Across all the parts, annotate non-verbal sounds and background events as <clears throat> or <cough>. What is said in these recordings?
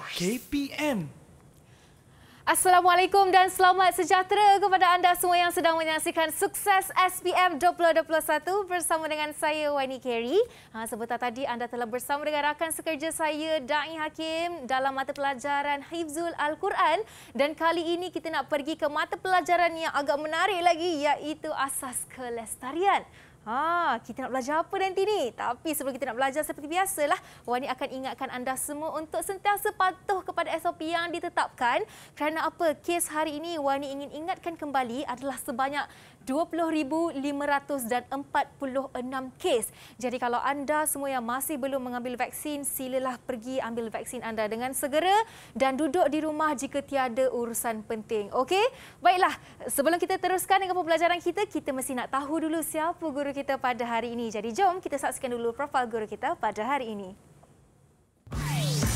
KPM. Assalamualaikum dan selamat sejahtera kepada anda semua yang sedang menyaksikan sukses SPM 2021 bersama dengan saya Wani Kerry. Ha, sebentar tadi anda telah bersama dengan rakan sekerja saya Da'i Hakim dalam mata pelajaran Hifzul Al-Quran dan kali ini kita nak pergi ke mata pelajaran yang agak menarik lagi iaitu asas kelestarian. Ha, kita nak belajar apa nanti ni? Tapi sebelum kita nak belajar seperti biasa lah, Wani akan ingatkan anda semua untuk sentiasa patuh kepada SOP yang ditetapkan. Kerana apa? Kes hari ini Wani ingin ingatkan kembali adalah sebanyak 20,500 dan 46 kes. Jadi kalau anda semua yang masih belum mengambil vaksin, silalah pergi ambil vaksin anda dengan segera dan duduk di rumah jika tiada urusan penting. Okey? Baiklah, sebelum kita teruskan dengan pembelajaran kita, kita mesti nak tahu dulu siapa guru kita pada hari ini. Jadi jom kita saksikan dulu profil guru kita pada hari ini. Hey!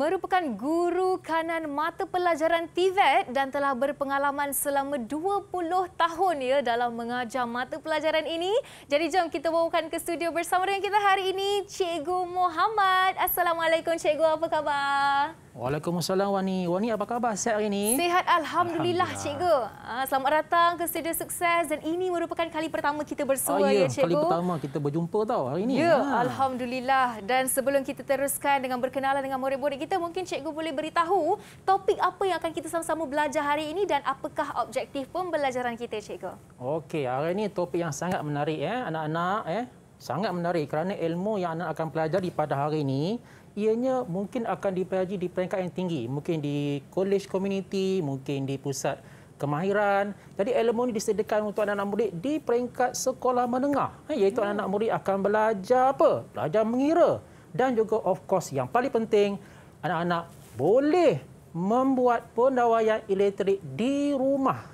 merupakan guru kanan mata pelajaran TVET e dan telah berpengalaman selama 20 tahun ya dalam mengajar mata pelajaran ini. Jadi jom kita bawakan ke studio bersama dengan kita hari ini Cikgu Muhammad. Assalamualaikum Cikgu, apa khabar? Waalaikumsalam Wani. Wani apa khabar sihat hari ini? Sehat, alhamdulillah, alhamdulillah. cikgu. Ah, selamat datang ke studio sukses dan ini merupakan kali pertama kita bersua ah, ya, ya cikgu. Kali pertama kita berjumpa tau hari ini. Ya, ha. alhamdulillah. Dan sebelum kita teruskan dengan berkenalan dengan murid-murid kita, mungkin cikgu boleh beritahu topik apa yang akan kita sama-sama belajar hari ini dan apakah objektif pembelajaran kita, cikgu? Okey, hari ini topik yang sangat menarik ya, anak-anak ya. Sangat menarik kerana ilmu yang anak akan pelajari pada hari ini ianya mungkin akan dipelajari di peringkat yang tinggi. Mungkin di college community, mungkin di pusat kemahiran. Jadi elemen ini disediakan untuk anak-anak murid di peringkat sekolah menengah. Ha, iaitu hmm. anak-anak hmm. murid akan belajar apa? Belajar mengira. Dan juga of course yang paling penting, anak-anak boleh membuat pendawaian elektrik di rumah.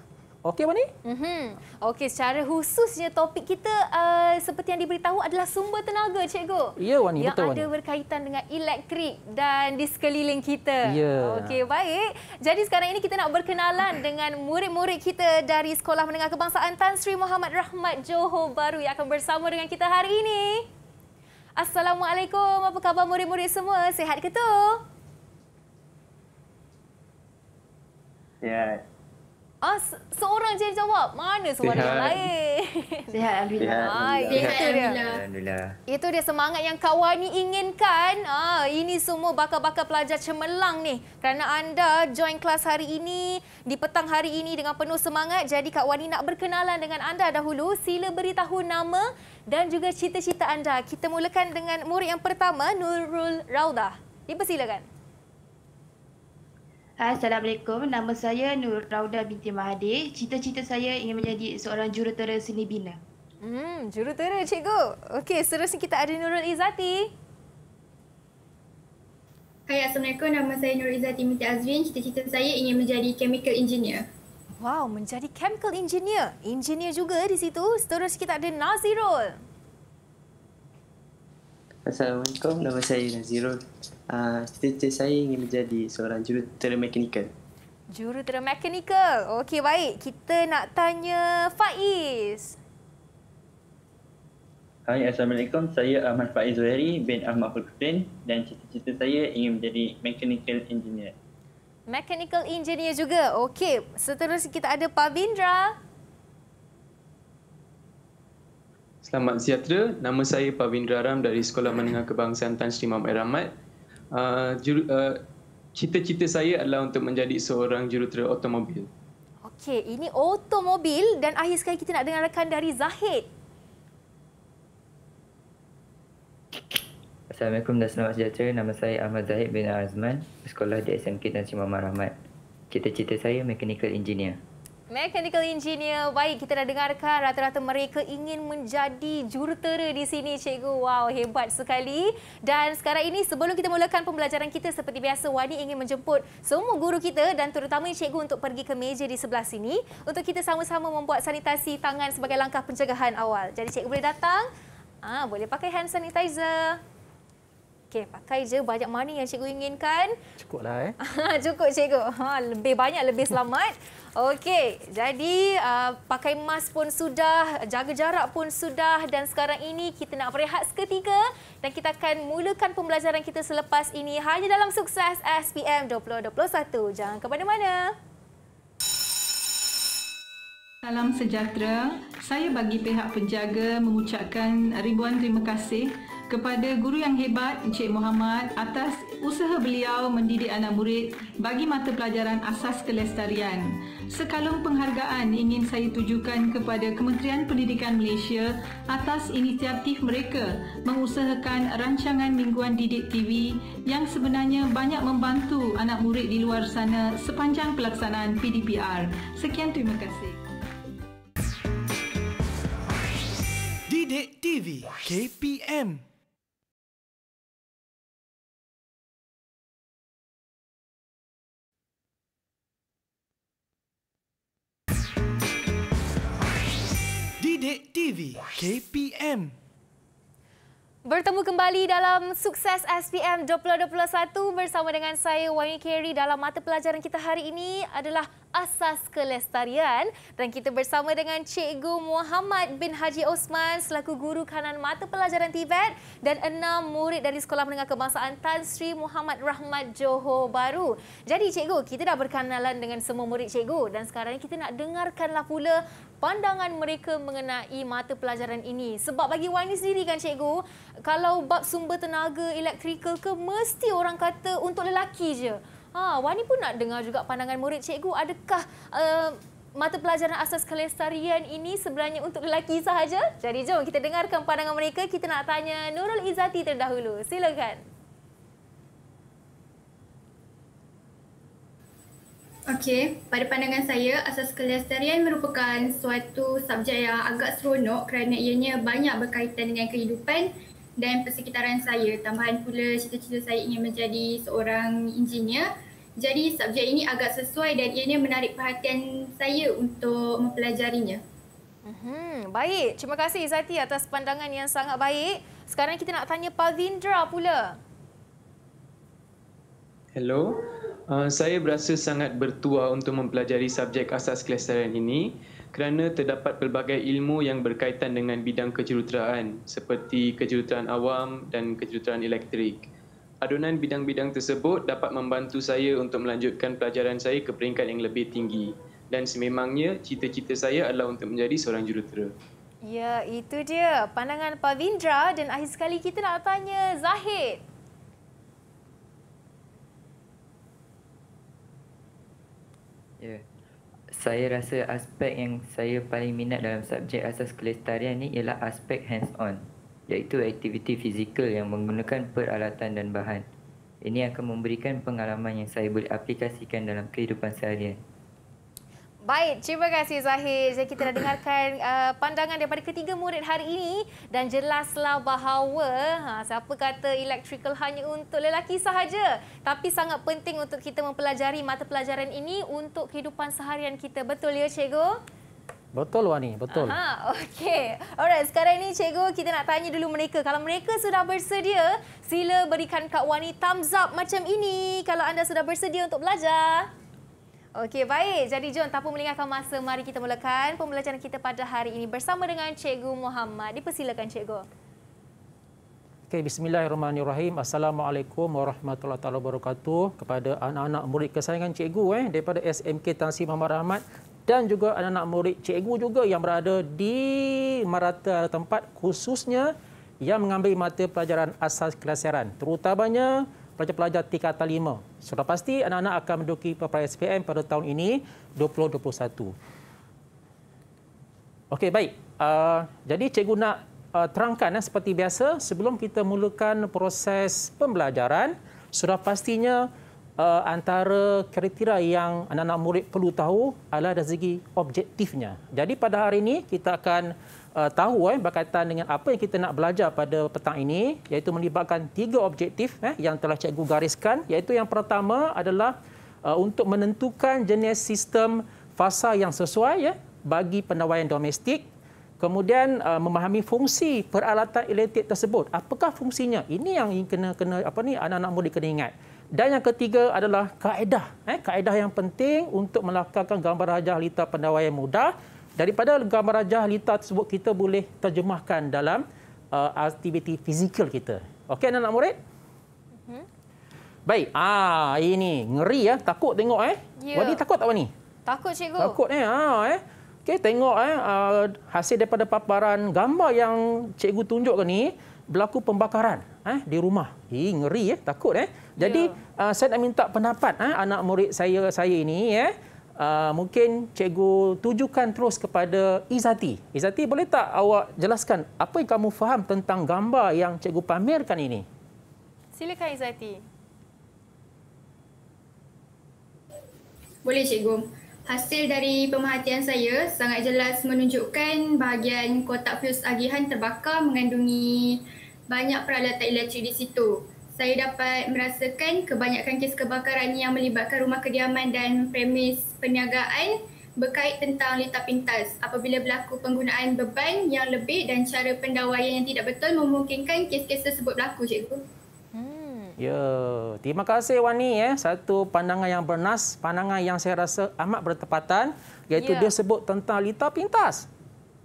Okey apa ni? Mm -hmm. Okey secara khususnya topik kita uh, seperti yang diberitahu adalah sumber tenaga cikgu. Ya Wani, yang betul ada Wani. berkaitan dengan elektrik dan di sekeliling kita. Ya. Okey baik. Jadi sekarang ini kita nak berkenalan dengan murid-murid kita dari Sekolah Menengah Kebangsaan Tan Sri Muhammad Rahmat Johor Baru yang akan bersama dengan kita hari ini. Assalamualaikum. Apa khabar murid-murid semua? Sehat ke tu? Sihat. Ya, yeah. Ah, seorang je jawab. Mana suara Sihat. yang lain? <laughs> Sihat Alhamdulillah. Sihat Alhamdulillah. Itu dia semangat yang Kak Wani inginkan. Ah, ini semua bakal-bakal pelajar cemerlang ni. Kerana anda join kelas hari ini, di petang hari ini dengan penuh semangat. Jadi Kak Wani nak berkenalan dengan anda dahulu. Sila beritahu nama dan juga cita-cita anda. Kita mulakan dengan murid yang pertama, Nurul Raudah. Dipersilakan. Terima Assalamualaikum. Nama saya Nur Rauda binti Mahdi. Cita-cita saya ingin menjadi seorang jurutera seni bina. Hmm, jurutera cikgu. Okey, seterusnya kita ada Nurul Izati. Hai, Assalamualaikum. Nama saya Nur Izati binti Azrin. Cita-cita saya ingin menjadi chemical engineer. Wow, menjadi chemical engineer. Engineer juga di situ. Seterusnya kita ada Nazirul. Assalamualaikum, nama saya Nazirul. Ah, cita-cita uh, saya ingin menjadi seorang jurutera mekanikal. Jurutera mekanikal. Okey, baik. Kita nak tanya Faiz. Hai, Assalamualaikum. Saya Ahmad Faiz Zuhairi bin Ahmad Fulkutin dan cita-cita saya ingin menjadi mechanical engineer. Mechanical engineer juga. Okey, seterusnya kita ada Pavindra. Pavindra. Selamat sejahtera. Nama saya Pavindra Ram dari Sekolah Menengah Kebangsaan Tan Sri Mahmud uh, Ramad. Uh, cita-cita saya adalah untuk menjadi seorang jurutera otomobil. Okey, ini otomobil dan akhir sekali kita nak dengar rakan dari Zahid. Assalamualaikum dan selamat sejahtera. Nama saya Ahmad Zahid bin Azman, sekolah di SMK Tan Sri Mahmud Ramad. Cita-cita saya mechanical engineer. Mechanical engineer. Baik, kita dah dengarkan rata-rata mereka ingin menjadi jurutera di sini, cikgu. Wow, hebat sekali. Dan sekarang ini, sebelum kita mulakan pembelajaran kita, seperti biasa, Wani ingin menjemput semua guru kita dan terutama cikgu untuk pergi ke meja di sebelah sini untuk kita sama-sama membuat sanitasi tangan sebagai langkah pencegahan awal. Jadi, cikgu boleh datang. Ah, boleh pakai hand sanitizer. Okey, pakai je banyak mana yang cikgu inginkan. Cukuplah, eh. <laughs> Cukup, cikgu. Ha, lebih banyak, lebih selamat. <laughs> Okey, jadi uh, pakai mask pun sudah, jaga jarak pun sudah dan sekarang ini kita nak berehat seketika dan kita akan mulakan pembelajaran kita selepas ini hanya dalam sukses SPM 2021. Jangan ke mana-mana. Salam sejahtera. Saya bagi pihak penjaga mengucapkan ribuan terima kasih kepada guru yang hebat Encik Muhammad atas usaha beliau mendidik anak murid bagi mata pelajaran asas kelestarian. Sekalung penghargaan ingin saya tujukan kepada Kementerian Pendidikan Malaysia atas inisiatif mereka mengusahakan rancangan mingguan didik TV yang sebenarnya banyak membantu anak murid di luar sana sepanjang pelaksanaan PDPR. Sekian terima kasih. Didik TV KPM Pendek TV KPM. Bertemu kembali dalam sukses SPM 2021 bersama dengan saya Wani Carey dalam mata pelajaran kita hari ini adalah asas kelestarian dan kita bersama dengan Cikgu Muhammad bin Haji Osman selaku guru kanan mata pelajaran Tibet dan enam murid dari Sekolah Menengah Kebangsaan Tan Sri Muhammad Rahmat Johor Baru. Jadi Cikgu, kita dah berkenalan dengan semua murid Cikgu dan sekarang kita nak dengarkanlah pula pandangan mereka mengenai mata pelajaran ini. Sebab bagi Wani sendiri kan cikgu, kalau bab sumber tenaga elektrikal ke, mesti orang kata untuk lelaki je. Ha, Wani pun nak dengar juga pandangan murid cikgu, adakah uh, mata pelajaran asas kelestarian ini sebenarnya untuk lelaki sahaja? Jadi jom kita dengarkan pandangan mereka, kita nak tanya Nurul Izzati terdahulu. Silakan. Okey, pada pandangan saya, asas kelestarian merupakan suatu subjek yang agak seronok kerana ianya banyak berkaitan dengan kehidupan dan persekitaran saya. Tambahan pula cita-cita saya ingin menjadi seorang engineer. Jadi subjek ini agak sesuai dan ianya menarik perhatian saya untuk mempelajarinya. Hmm, baik, terima kasih Zati atas pandangan yang sangat baik. Sekarang kita nak tanya Pak Pavindra pula. Hello. Uh, saya berasa sangat bertuah untuk mempelajari subjek asas kelestarian ini kerana terdapat pelbagai ilmu yang berkaitan dengan bidang kejuruteraan seperti kejuruteraan awam dan kejuruteraan elektrik. Adunan bidang-bidang tersebut dapat membantu saya untuk melanjutkan pelajaran saya ke peringkat yang lebih tinggi dan sememangnya cita-cita saya adalah untuk menjadi seorang jurutera. Ya, itu dia pandangan Pavindra dan akhir sekali kita nak tanya Zahid. Ya. Yeah. Saya rasa aspek yang saya paling minat dalam subjek asas kelestarian ni ialah aspek hands-on iaitu aktiviti fizikal yang menggunakan peralatan dan bahan. Ini akan memberikan pengalaman yang saya boleh aplikasikan dalam kehidupan seharian. Baik, terima kasih Zahir. Jadi kita dah <clears throat> dengarkan uh, pandangan daripada ketiga murid hari ini dan jelaslah bahawa ha, siapa kata electrical hanya untuk lelaki sahaja. Tapi sangat penting untuk kita mempelajari mata pelajaran ini untuk kehidupan seharian kita. Betul ya, Cikgu? Betul, Wani. Betul. Aha, okay. Alright, sekarang ini Cikgu, kita nak tanya dulu mereka. Kalau mereka sudah bersedia, sila berikan Kak Wani thumbs up macam ini kalau anda sudah bersedia untuk belajar. Okey, baik. Jadi jom tanpa melengahkan masa, mari kita mulakan pembelajaran kita pada hari ini bersama dengan Cikgu Muhammad. Dipersilakan Cikgu. Okey, bismillahirrahmanirrahim. Assalamualaikum warahmatullahi wabarakatuh kepada anak-anak murid kesayangan Cikgu eh daripada SMK Tansi Muhammad Rahmat dan juga anak-anak murid Cikgu juga yang berada di merata tempat khususnya yang mengambil mata pelajaran asas kelasiran. Terutamanya pelajar-pelajar tingkat 5. Sudah pasti anak-anak akan menduduki peperiksaan SPM pada tahun ini 2021. Okey, baik. Uh, jadi cikgu nak uh, terangkan eh, seperti biasa sebelum kita mulakan proses pembelajaran, sudah pastinya uh, antara kriteria yang anak-anak murid perlu tahu adalah dari segi objektifnya. Jadi pada hari ini kita akan uh, tahu eh, berkaitan dengan apa yang kita nak belajar pada petang ini iaitu melibatkan tiga objektif eh, yang telah cikgu gariskan iaitu yang pertama adalah uh, untuk menentukan jenis sistem fasa yang sesuai ya, bagi penawaian domestik kemudian uh, memahami fungsi peralatan elektrik tersebut apakah fungsinya ini yang kena kena apa ni anak-anak murid kena ingat dan yang ketiga adalah kaedah. Eh, kaedah yang penting untuk melakarkan gambar rajah lita pendawaian mudah daripada gambar rajah lita tersebut kita boleh terjemahkan dalam uh, aktiviti fizikal kita. Okey anak-anak murid? Mm-hmm. Baik. Ah ini ngeri ya, takut tengok eh. Yeah. Wadi takut tak Wani? Takut cikgu. Takut eh. Ha eh. Okey tengok eh uh, hasil daripada paparan gambar yang cikgu tunjuk ni berlaku pembakaran eh di rumah. Hi ngeri eh, takut eh. Jadi yeah. Ya. uh, saya nak minta pendapat eh anak murid saya saya ini eh uh, mungkin cikgu tujukan terus kepada Izati. Izati boleh tak awak jelaskan apa yang kamu faham tentang gambar yang cikgu pamerkan ini? Silakan Izati. Boleh cikgu. Hasil dari pemerhatian saya sangat jelas menunjukkan bahagian kotak fius agihan terbakar mengandungi banyak peralatan elektrik di situ saya dapat merasakan kebanyakan kes kebakaran yang melibatkan rumah kediaman dan premis perniagaan berkait tentang letak pintas apabila berlaku penggunaan beban yang lebih dan cara pendawaian yang tidak betul memungkinkan kes-kes tersebut berlaku, cikgu. Hmm. Ya, terima kasih Wani ya. Satu pandangan yang bernas, pandangan yang saya rasa amat bertepatan iaitu ya. dia sebut tentang lita pintas.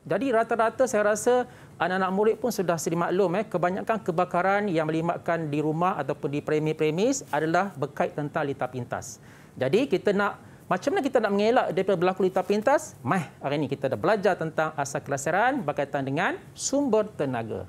Jadi rata-rata saya rasa anak-anak murid pun sudah sedia maklum eh, kebanyakan kebakaran yang melibatkan di rumah ataupun di premis-premis adalah berkait tentang litar pintas. Jadi kita nak macam mana kita nak mengelak daripada berlaku litar pintas? Mai hari ini kita dah belajar tentang asas kelasaran berkaitan dengan sumber tenaga.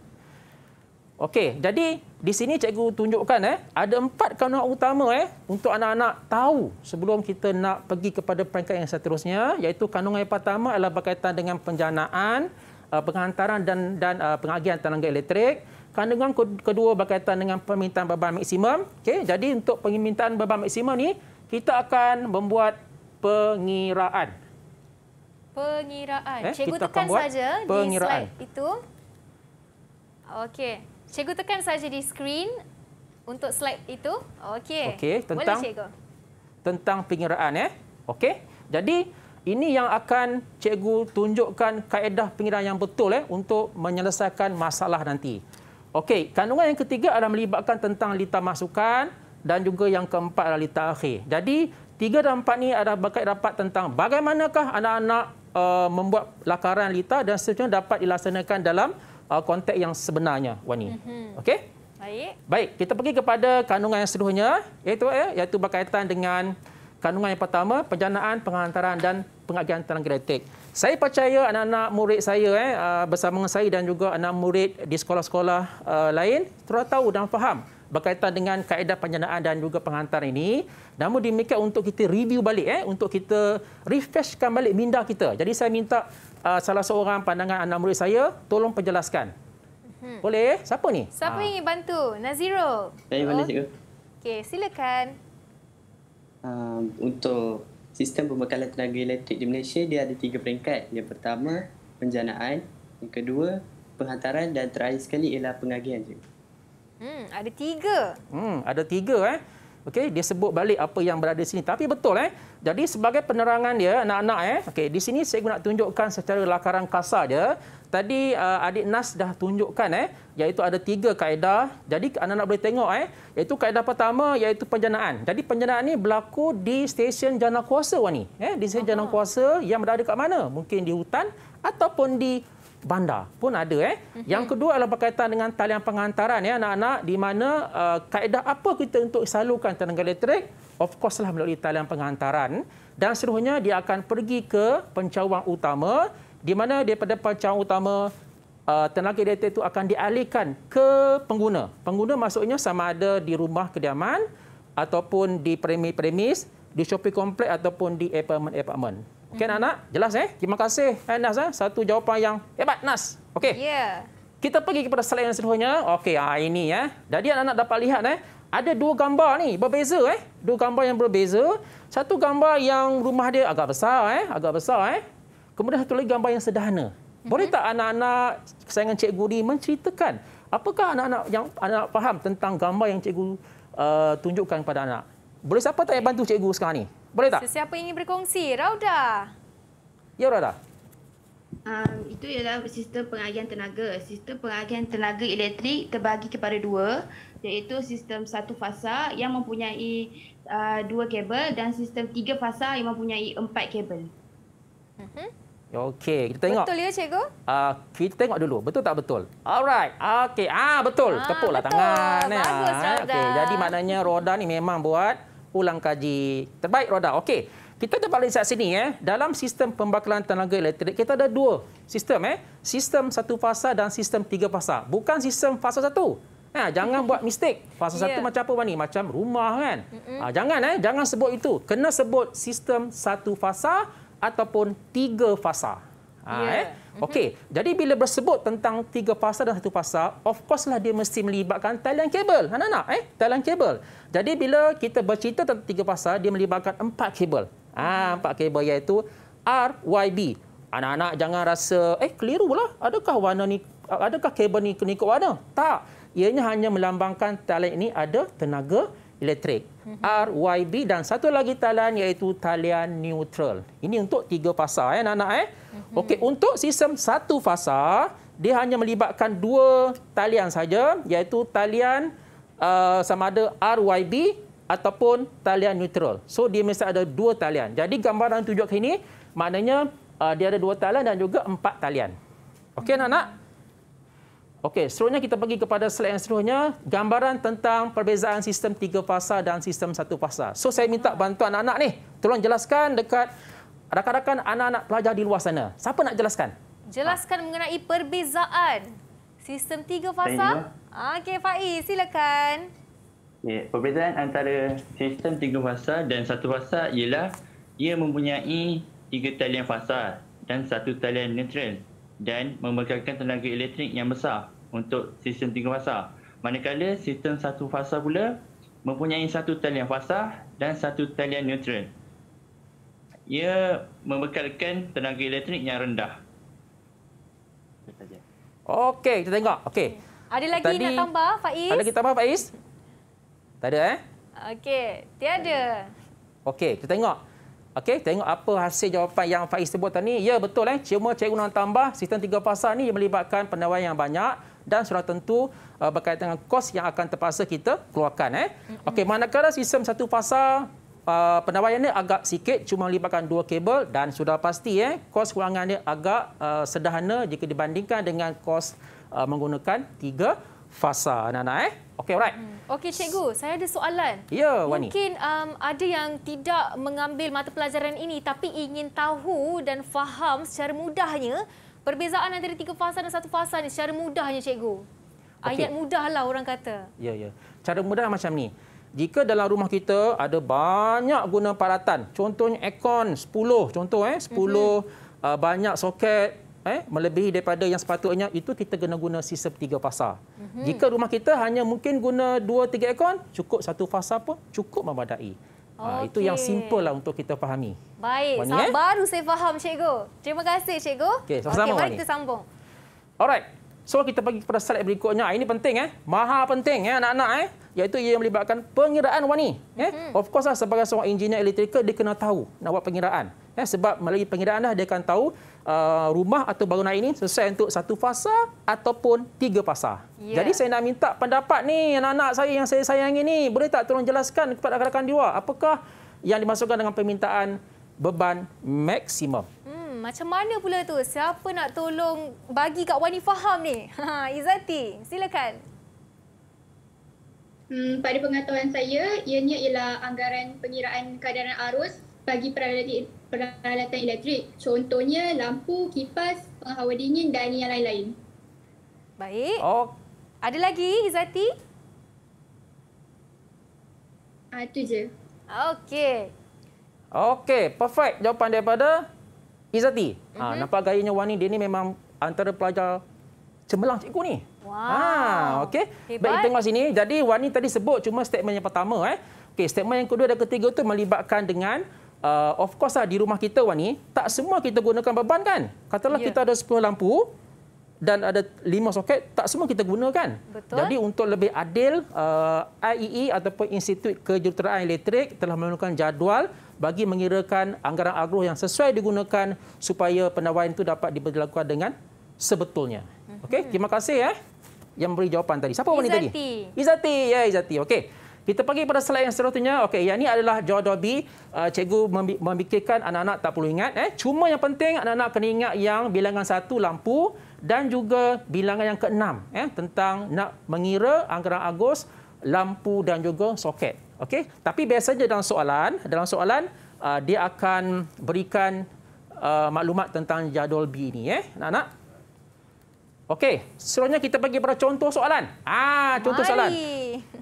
Okey, jadi di sini cikgu tunjukkan eh ada empat kanak utama eh untuk anak-anak tahu sebelum kita nak pergi kepada peringkat yang seterusnya iaitu kandungan yang pertama adalah berkaitan dengan penjanaan Uh, penghantaran dan dan uh, pengagihan tenaga elektrik kandungan kedua berkaitan dengan permintaan beban maksimum Okay, jadi untuk permintaan beban maksimum ni kita akan membuat pengiraan pengiraan eh, cikgu tekan saja di slide itu okey cikgu tekan saja di screen untuk slide itu okey okey tentang Boleh, cikgu. tentang pengiraan eh okey jadi ini yang akan cikgu tunjukkan kaedah pengiraan yang betul eh, untuk menyelesaikan masalah nanti. Okey, kandungan yang ketiga adalah melibatkan tentang lita masukan dan juga yang keempat adalah lita akhir. Jadi, tiga dan empat ini adalah berkait rapat tentang bagaimanakah anak-anak uh, membuat lakaran lita dan seterusnya dapat dilaksanakan dalam uh, konteks yang sebenarnya, Wani. Mm -hmm. Okey? Baik. Baik, kita pergi kepada kandungan yang seterusnya, iaitu, eh, iaitu berkaitan dengan... Kandungan yang pertama, penjanaan, penghantaran dan pengagihan tenaga elektrik. Saya percaya anak-anak murid saya eh, ah, bersama dengan saya dan juga anak murid di sekolah-sekolah uh, lain telah tahu dan faham berkaitan dengan kaedah penjanaan dan juga penghantaran ini. Namun demikian untuk kita review balik, eh, untuk kita refreshkan balik minda kita. Jadi saya minta uh, salah seorang pandangan anak murid saya tolong penjelaskan. Hmm. Boleh? Eh? Siapa ni? Siapa ha. ingin bantu? Nazirul. Saya boleh, cikgu. Okey, silakan. Ehm, untuk sistem pembekalan tenaga elektrik di Malaysia dia ada tiga peringkat. Yang pertama penjanaan, yang kedua penghantaran dan terakhir sekali ialah pengagihan Hmm, ada tiga. Hmm, ada tiga eh. Okey, dia sebut balik apa yang berada di sini. Tapi betul eh. Jadi sebagai penerangan dia anak-anak eh. Okey, di sini saya nak tunjukkan secara lakaran kasar je tadi uh, adik Nas dah tunjukkan eh iaitu ada tiga kaedah jadi anda nak boleh tengok eh iaitu kaedah pertama iaitu penjanaan jadi penjanaan ini berlaku di stesen jana kuasa wani eh di stesen jana kuasa yang berada dekat mana mungkin di hutan ataupun di bandar pun ada eh mhm. yang kedua adalah berkaitan dengan talian pengantaran ya anak-anak di mana uh, kaedah apa kita untuk salurkan tenaga elektrik of course lah melalui talian pengantaran dan seterusnya dia akan pergi ke pencawang utama di mana daripada pancang utama uh, tenaga elektrik itu akan dialihkan ke pengguna. Pengguna maksudnya sama ada di rumah kediaman ataupun di premis-premis, di shopping komplek ataupun di apartment-apartment. Hmm. Okey mm-hmm. anak, jelas eh? Terima kasih eh, Nas eh? satu jawapan yang hebat Nas. Okey. Ya. Yeah. Kita pergi kepada slide yang seterusnya. Okey, ah ini ya. Eh. Jadi anak-anak dapat lihat eh ada dua gambar ni berbeza eh. Dua gambar yang berbeza. Satu gambar yang rumah dia agak besar eh, agak besar eh. Kemudian satu lagi gambar yang sederhana. Boleh mhm. tak anak-anak kesayangan cikgu ni menceritakan apakah anak-anak yang anak faham tentang gambar yang cikgu uh, tunjukkan kepada anak? Boleh siapa tak yang bantu cikgu sekarang ni? Boleh tak? Siapa ingin berkongsi? Rauda. Ya, Rauda. Um, itu ialah sistem pengagihan tenaga. Sistem pengagihan tenaga elektrik terbagi kepada dua iaitu sistem satu fasa yang mempunyai uh, dua kabel dan sistem tiga fasa yang mempunyai empat kabel. Uh mhm. -huh. Okey, kita tengok. Betul ya cikgu? Ah, uh, kita tengok dulu. Betul tak betul? Alright. Okey. Ah, betul. Ah, Tepuklah tangan. Ya. Okey, jadi maknanya roda ni memang buat ulang kaji. Terbaik roda. Okey. Kita dah balik sat sini eh. Dalam sistem pembakaran tenaga elektrik kita ada dua sistem eh. Sistem satu fasa dan sistem tiga fasa. Bukan sistem fasa satu. Ha, jangan buat mistake. Fasa yeah. satu ya. macam apa ni? Macam rumah kan? Mm -mm. Ha, jangan eh, jangan sebut itu. Kena sebut sistem satu fasa ataupun tiga fasa. Ha, yeah. Ya. eh? Mhm. Okey, jadi bila bersebut tentang tiga fasa dan satu fasa, of course lah dia mesti melibatkan talian kabel. Ha, Anak-anak, eh? talian kabel. Jadi bila kita bercerita tentang tiga fasa, dia melibatkan empat kabel. Ha, ah, mhm. empat kabel iaitu B. Anak-anak jangan rasa, eh keliru lah. Adakah warna ni, adakah kabel ni ikut warna? Tak. Ianya hanya melambangkan talian ini ada tenaga elektrik, RYB dan satu lagi talian iaitu talian neutral. Ini untuk tiga fasa ya anak-anak eh. Mhm. Okey, untuk sistem satu fasa, dia hanya melibatkan dua talian saja iaitu talian uh, sama ada RYB ataupun talian neutral. So dia mesti ada dua talian. Jadi gambaran tunjuk ini maknanya uh, dia ada dua talian dan juga empat talian. Okey anak-anak? Hmm. Okey, seterusnya kita pergi kepada slide yang seterusnya. Gambaran tentang perbezaan sistem tiga fasa dan sistem satu fasa. So, saya minta bantuan anak-anak ni. Tolong jelaskan dekat rakan-rakan anak-anak pelajar di luar sana. Siapa nak jelaskan? Jelaskan ha. mengenai perbezaan sistem tiga fasa. Okey, Faiz, silakan. Ya, perbezaan antara sistem tiga fasa dan satu fasa ialah ia mempunyai tiga talian fasa dan satu talian neutral dan memerlukan tenaga elektrik yang besar untuk sistem tiga fasa. Manakala sistem satu fasa pula mempunyai satu talian fasa dan satu talian neutral. Ia membekalkan tenaga elektrik yang rendah. Okey, kita tengok. Okey. Ada lagi Tadi, nak tambah, Faiz? Ada lagi tambah, Faiz? Tak ada, eh? Okey, tiada. Okey, kita tengok. Okey, tengok apa hasil jawapan yang Faiz sebut tadi. Ya, betul. Eh? Cuma cikgu nak tambah, sistem tiga fasa ni melibatkan pendawaan yang banyak dan sudah tentu uh, berkaitan dengan kos yang akan terpaksa kita keluarkan. Eh? Okey, manakala sistem satu fasa uh, pendawaian ini agak sikit, cuma melibatkan dua kabel dan sudah pasti eh, kos kurangan ini agak uh, sederhana jika dibandingkan dengan kos uh, menggunakan tiga fasa. Anak-anak, eh? Okey, alright. Hmm. Okey, Cikgu. Saya ada soalan. Ya, Wani. Mungkin um, ada yang tidak mengambil mata pelajaran ini tapi ingin tahu dan faham secara mudahnya perbezaan antara tiga fasa dan satu fasa ini secara mudahnya, Cikgu. Okay. Ayat mudahlah orang kata. Ya, ya. Cara mudah macam ni. Jika dalam rumah kita ada banyak guna peralatan, contohnya aircon 10, contoh eh 10 mm -hmm. uh, banyak soket, eh, melebihi daripada yang sepatutnya itu kita kena guna sistem tiga fasa. Mm-hmm. Jika rumah kita hanya mungkin guna dua tiga ekon, cukup satu fasa pun cukup memadai. Okay. Ah, ha, itu yang simple lah untuk kita fahami. Baik, Wani, eh? baru saya faham Cikgu. Terima kasih Cikgu. Okey, okay, mari Wani. kita sambung. Alright. So kita pergi kepada slide berikutnya. Ah, ini penting eh. Maha penting eh anak-anak eh. Iaitu ia melibatkan pengiraan Wani. Eh? Mm-hmm. Of course lah sebagai seorang engineer elektrikal dia kena tahu nak buat pengiraan. Ya, sebab melalui pengiraan dah, dia akan tahu uh, rumah atau bangunan ini sesuai untuk satu fasa ataupun tiga fasa. Yeah. Jadi saya nak minta pendapat ni anak-anak saya yang saya sayangi ni. Boleh tak tolong jelaskan kepada rakan-rakan dia apakah yang dimasukkan dengan permintaan beban maksimum? Hmm, macam mana pula tu? Siapa nak tolong bagi Kak Wani faham ni? <laughs> Ha, Izzati, silakan. Hmm, pada pengetahuan saya, ianya ialah anggaran pengiraan kadaran arus bagi peralatan elektrik. Contohnya lampu, kipas, penghawa dingin dan yang lain-lain. Baik. Oh. Ada lagi Izati? Ah, itu je. Okey. Okey, perfect jawapan daripada Izati. Uh -huh. ha, mhm. nampak gayanya Wani, dia ni memang antara pelajar cemerlang cikgu ni. Wow. Ha, Okey. Baik, tengok sini. Jadi Wani tadi sebut cuma statement yang pertama. Eh. Okey, statement yang kedua dan ketiga tu melibatkan dengan uh, of course lah di rumah kita Wani, tak semua kita gunakan beban kan? Katalah ya. kita ada 10 lampu dan ada 5 soket, tak semua kita gunakan. Betul. Jadi untuk lebih adil, uh, IEE e ataupun Institut Kejuruteraan Elektrik telah menggunakan jadual bagi mengirakan anggaran agro yang sesuai digunakan supaya penawaran itu dapat diberlakukan dengan sebetulnya. Okay, mhm. terima kasih ya yang beri jawapan tadi. Siapa Izzati. wanita tadi? Izati. Izati, ya Izati. Okey. Kita pergi pada slide yang seterusnya. Okey, yang ini adalah jawadah B. Uh, cikgu memikirkan anak-anak tak perlu ingat. Eh. Cuma yang penting anak-anak kena ingat yang bilangan satu lampu dan juga bilangan yang keenam eh, tentang nak mengira anggaran Agus lampu dan juga soket. Okey, tapi biasanya dalam soalan, dalam soalan uh, dia akan berikan uh, maklumat tentang jadual B ini. Eh. Anak-anak, Okey, seterusnya kita bagi beberapa contoh soalan. Ah, contoh Mari. soalan.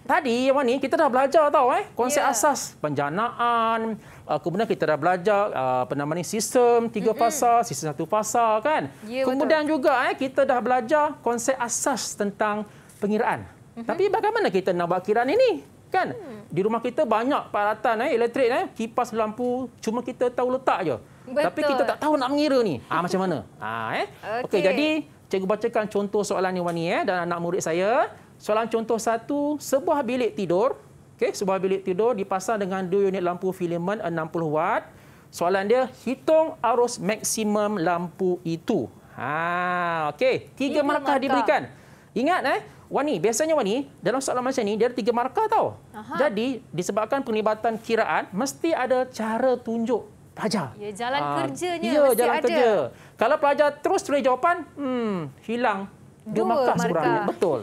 Tadi yang mana kita dah belajar tau eh konsep yeah. asas penjanaan. Uh, kemudian kita dah belajar uh, apa nama ni sistem tiga fasa, mm -hmm. sistem satu fasa kan. Yeah, ya, kemudian betul. juga eh kita dah belajar konsep asas tentang pengiraan. Mm -hmm. Tapi bagaimana kita nak buat kiraan ini? Kan? Mm. Di rumah kita banyak peralatan eh elektrik eh, kipas, lampu, cuma kita tahu letak je. Betul. Tapi kita tak tahu nak mengira ni. Ah macam mana? Ah eh. Okey, okay, jadi Cikgu bacakan contoh soalan ni Wani eh, dan anak murid saya. Soalan contoh satu, sebuah bilik tidur. Okay, sebuah bilik tidur dipasang dengan dua unit lampu filamen 60 watt. Soalan dia, hitung arus maksimum lampu itu. Ha, okay. Tiga markah, markah diberikan. Ingat, eh, Wani, biasanya Wani, dalam soalan macam ni, dia ada tiga markah tau. Aha. Jadi, disebabkan penglibatan kiraan, mesti ada cara tunjuk pelajar. Ya, jalan ha, kerjanya ya, mesti jalan ada. Kerja. Kalau pelajar terus tulis jawapan, hmm, hilang dua markah sebenarnya. Betul.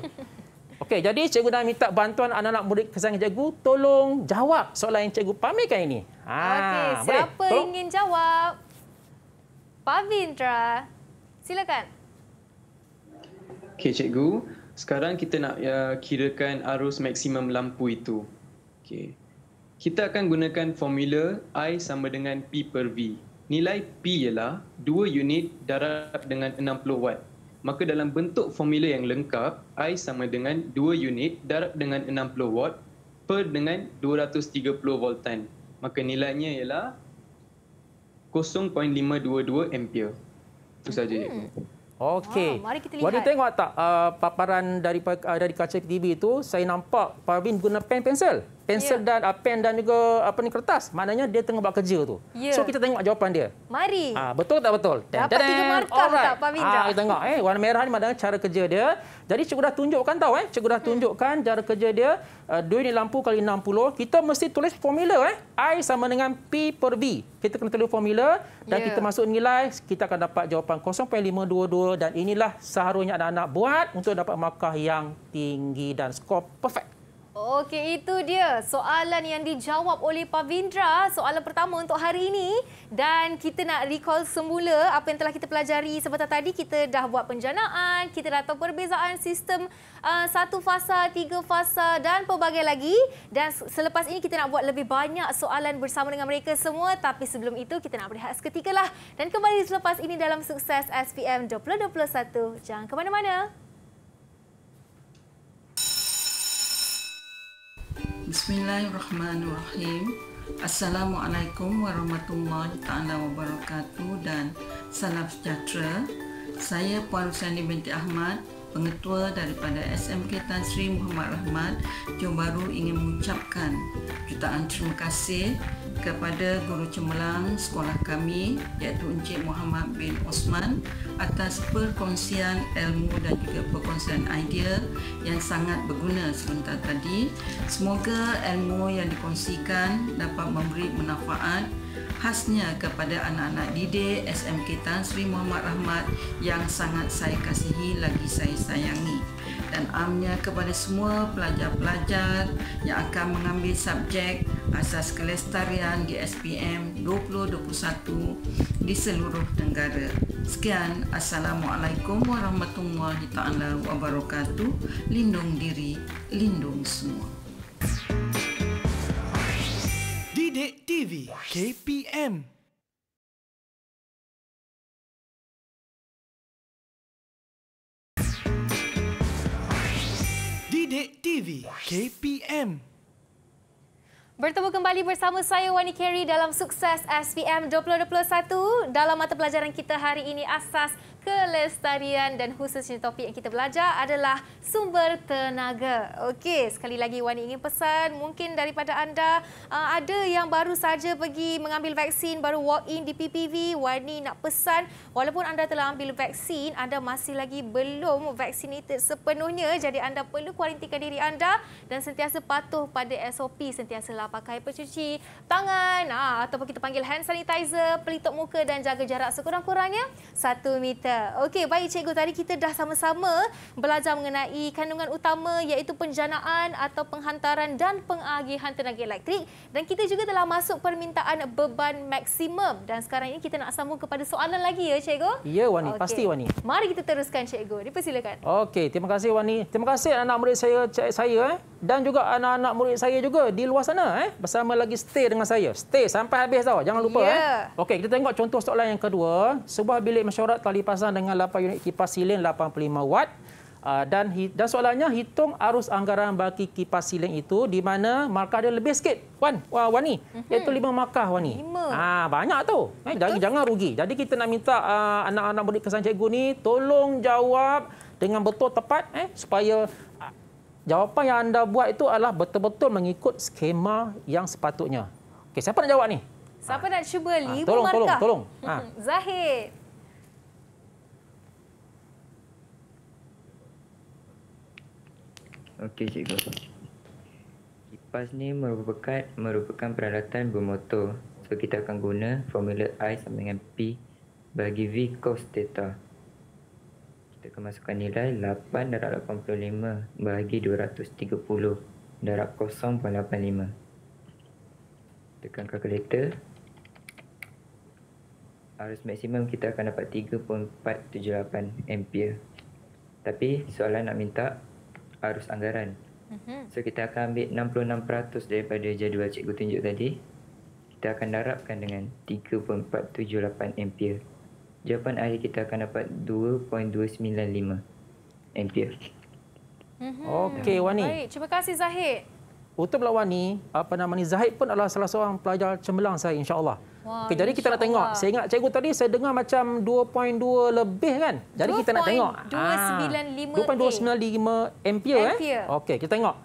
Okey, jadi cikgu dah minta bantuan anak-anak murid kesayangan cikgu, tolong jawab soalan yang cikgu pamerkan ini. Ha, Okey, siapa boleh? ingin jawab? Pavindra, silakan. Okey, cikgu. Sekarang kita nak uh, kirakan arus maksimum lampu itu. Okey. Kita akan gunakan formula I sama dengan P per V nilai P ialah 2 unit darab dengan 60 watt. Maka dalam bentuk formula yang lengkap, I sama dengan 2 unit darab dengan 60 watt per dengan 230 voltan. Maka nilainya ialah 0.522 ampere. Itu saja. Hmm. Okey. Wow, Warna tengok tak uh, paparan dari uh, dari kaca PTB itu, saya nampak Parvin guna pen pensel pensel yeah. dan uh, pen dan juga ah, apa ni kertas. Maknanya dia tengah buat kerja tu. Yeah. So kita tengok jawapan dia. Mari. Uh, betul tak betul? Dan dapat tiga markah Alright. tak Pak Minda? Uh, tengok eh warna merah ni maknanya cara kerja dia. Jadi cikgu dah tunjukkan tahu eh. Cikgu dah hmm. tunjukkan hmm. cara kerja dia. Uh, dua ni lampu kali 60. Kita mesti tulis formula eh. I sama dengan P per B. Kita kena tulis formula dan yeah. kita masuk nilai. Kita akan dapat jawapan 0.522 dan inilah seharusnya anak-anak buat untuk dapat markah yang tinggi dan skor perfect. Okey, itu dia soalan yang dijawab oleh Pavindra. Soalan pertama untuk hari ini. Dan kita nak recall semula apa yang telah kita pelajari sebentar tadi. Kita dah buat penjanaan, kita dah tahu perbezaan sistem uh, satu fasa, tiga fasa dan pelbagai lagi. Dan selepas ini kita nak buat lebih banyak soalan bersama dengan mereka semua. Tapi sebelum itu, kita nak berehat lah Dan kembali selepas ini dalam sukses SPM 2021. Jangan ke mana-mana. Bismillahirrahmanirrahim. Assalamualaikum warahmatullahi taala wabarakatuh dan salam sejahtera. Saya Puan Rusani binti Ahmad, Pengetua daripada SMK Tan Sri Muhammad Rahmat Johor Bahru ingin mengucapkan jutaan terima kasih kepada guru cemerlang sekolah kami iaitu Encik Muhammad bin Osman atas perkongsian ilmu dan juga perkongsian idea yang sangat berguna sebentar tadi. Semoga ilmu yang dikongsikan dapat memberi manfaat khasnya kepada anak-anak didik SMK Tan Sri Muhammad Rahmat yang sangat saya kasihi lagi saya sayangi dan amnya kepada semua pelajar-pelajar yang akan mengambil subjek asas kelestarian di SPM 2021 di seluruh negara. Sekian, Assalamualaikum warahmatullahi wabarakatuh. Lindung diri, lindung semua. Thank you. TV KPM Didik TV KPM Bertemu kembali bersama saya Wani Carey dalam Sukses SPM 2021. Dalam mata pelajaran kita hari ini asas kelestarian dan khususnya topik yang kita belajar adalah sumber tenaga. Okey, sekali lagi Wani ingin pesan mungkin daripada anda ah, ada yang baru saja pergi mengambil vaksin baru walk in di PPV, Wani nak pesan walaupun anda telah ambil vaksin, anda masih lagi belum vaccinated sepenuhnya jadi anda perlu kuarantinkan diri anda dan sentiasa patuh pada SOP sentiasa pakai pencuci tangan ha, ataupun kita panggil hand sanitizer, pelitup muka dan jaga jarak sekurang-kurangnya satu meter. Okey, baik cikgu tadi kita dah sama-sama belajar mengenai kandungan utama iaitu penjanaan atau penghantaran dan pengagihan tenaga elektrik dan kita juga telah masuk permintaan beban maksimum dan sekarang ini kita nak sambung kepada soalan lagi ya cikgu? Ya Wani, okay. pasti Wani. Mari kita teruskan cikgu. Dipersilakan. Okey, terima kasih Wani. Terima kasih anak murid saya saya eh dan juga anak-anak murid saya juga di luar sana eh eh bersama lagi stay dengan saya stay sampai habis tau jangan lupa yeah. eh okey kita tengok contoh soalan yang kedua sebuah bilik mesyuarat tali pasang dengan 8 unit kipas siling 85 watt uh, dan dan soalannya hitung arus anggaran bagi kipas siling itu di mana markah dia lebih sikit wan wah wani mhm. iaitu mm -hmm. 5 markah wani ha banyak tu eh jadi jangan rugi jadi kita nak minta ah, anak-anak uh, murid kesan cikgu ni tolong jawab dengan betul tepat eh supaya jawapan yang anda buat itu adalah betul-betul mengikut skema yang sepatutnya. Okey, siapa nak jawab ni? Siapa ha. nak cuba ah, lima markah? Tolong, tolong, tolong. Ha. Zahid. Okey, cikgu. Kipas ni merupakan merupakan peralatan bermotor. So kita akan guna formula I sama dengan P bagi V cos theta. Masukkan nilai 8 darab 85 bahagi 230 darab 0.85. Tekan kalkulator. Arus maksimum kita akan dapat 3.478 ampere. Tapi soalan nak minta arus anggaran. Mhm. So kita akan ambil 66% daripada jadual cikgu tunjuk tadi. Kita akan darabkan dengan 3.478 ampere jawapan akhir kita akan dapat 2.295 ampere. Mm-hmm. Okey, Wani. Baik, terima kasih Zahid. Untuk pula Wani, apa nama ni, Zahid pun adalah salah seorang pelajar cemerlang saya insya-Allah. Okey, jadi kita nak tengok. Allah. Saya ingat cikgu tadi saya dengar macam 2.2 lebih kan? Jadi 2. kita nak tengok. 2.295 ah, 2.295 ampere eh. Okey, kita tengok.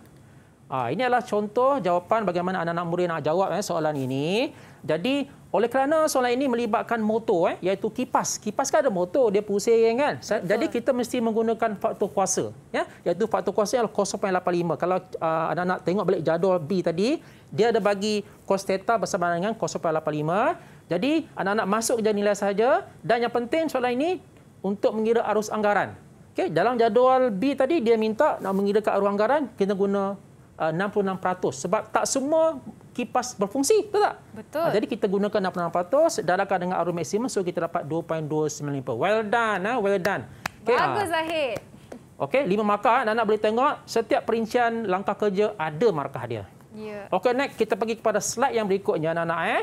Ah, ini adalah contoh jawapan bagaimana anak-anak murid nak jawab eh, soalan ini. Jadi oleh kerana solar ini melibatkan motor eh, iaitu kipas. Kipas kan ada motor, dia pusing kan. Betul. Jadi kita mesti menggunakan faktor kuasa. Ya? Iaitu faktor kuasa adalah cos 0.85. Kalau uh, anda nak tengok balik jadual B tadi, dia ada bagi cos theta bersama dengan cos 0.85. Jadi anak-anak masuk je nilai saja. Dan yang penting solar ini untuk mengira arus anggaran. Okay? Dalam jadual B tadi, dia minta nak mengira ke arus anggaran, kita guna 66% uh, sebab tak semua kipas berfungsi, betul tak? Betul. Ah, jadi kita gunakan 66% dalamkan kadang arum maksimum so kita dapat 2.295. Well done, ah, well done. Okay. Bagus ah. Zahid. Okey, lima markah anak, anak boleh tengok setiap perincian langkah kerja ada markah dia. Ya. Yeah. Okey, next kita pergi kepada slide yang berikutnya anak-anak eh.